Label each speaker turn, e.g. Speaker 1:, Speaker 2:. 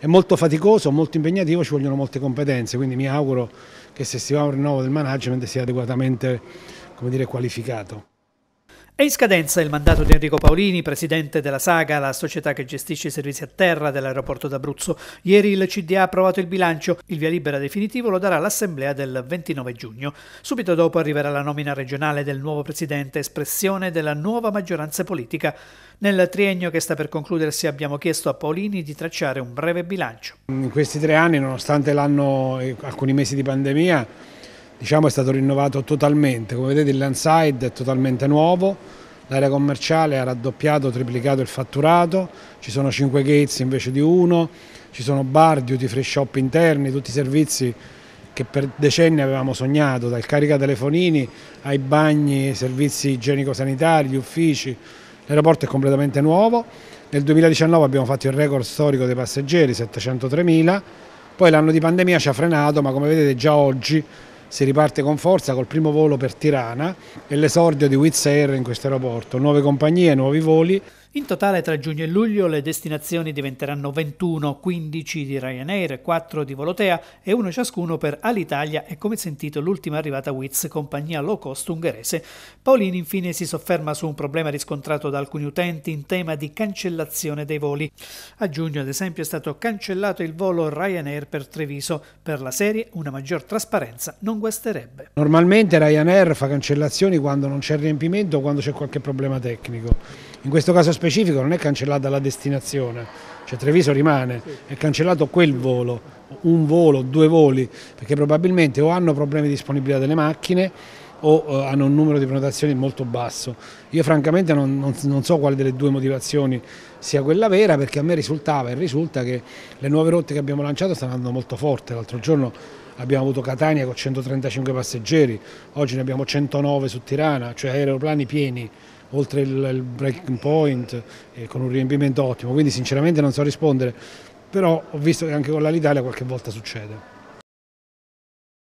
Speaker 1: è molto faticoso, molto impegnativo, ci vogliono molte competenze, quindi mi auguro che se si va a un rinnovo del management sia adeguatamente dire, qualificato.
Speaker 2: È in scadenza il mandato di Enrico Paolini, presidente della Saga, la società che gestisce i servizi a terra dell'aeroporto d'Abruzzo. Ieri il CDA ha approvato il bilancio, il via libera definitivo lo darà l'assemblea del 29 giugno. Subito dopo arriverà la nomina regionale del nuovo presidente, espressione della nuova maggioranza politica. Nel triennio che sta per concludersi abbiamo chiesto a Paolini di tracciare un breve bilancio.
Speaker 1: In questi tre anni, nonostante l'anno e eh, alcuni mesi di pandemia, diciamo, è stato rinnovato totalmente, come vedete il landside è totalmente nuovo, l'area commerciale ha raddoppiato, triplicato il fatturato, ci sono 5 gates invece di uno, ci sono bar, duty free shop interni, tutti i servizi che per decenni avevamo sognato, dal caricatelefonini ai bagni, ai servizi igienico-sanitari, gli uffici, l'aeroporto è completamente nuovo, nel 2019 abbiamo fatto il record storico dei passeggeri, 703.000, poi l'anno di pandemia ci ha frenato ma come vedete già oggi si riparte con forza col primo volo per Tirana e l'esordio di Wizz Air in questo aeroporto. Nuove compagnie, nuovi voli.
Speaker 2: In totale tra giugno e luglio le destinazioni diventeranno 21, 15 di Ryanair, 4 di Volotea e uno ciascuno per Alitalia e come sentito l'ultima arrivata Wizz, compagnia low cost ungherese. Paolini infine si sofferma su un problema riscontrato da alcuni utenti in tema di cancellazione dei voli. A giugno ad esempio è stato cancellato il volo Ryanair per Treviso. Per la serie una maggior trasparenza non guasterebbe.
Speaker 1: Normalmente Ryanair fa cancellazioni quando non c'è riempimento o quando c'è qualche problema tecnico. In questo caso specifico non è cancellata la destinazione, cioè Treviso rimane, è cancellato quel volo, un volo, due voli, perché probabilmente o hanno problemi di disponibilità delle macchine o eh, hanno un numero di prenotazioni molto basso. Io francamente non, non, non, so quale delle due motivazioni sia quella vera perché a me risultava e risulta che le nuove rotte che abbiamo lanciato stanno andando molto forte. L'altro giorno abbiamo avuto Catania con 135 passeggeri, oggi ne abbiamo 109 su Tirana, cioè aeroplani pieni oltre il, il breaking point eh, con un riempimento ottimo, quindi sinceramente non so rispondere, però ho visto che anche con l'Alitalia qualche volta succede.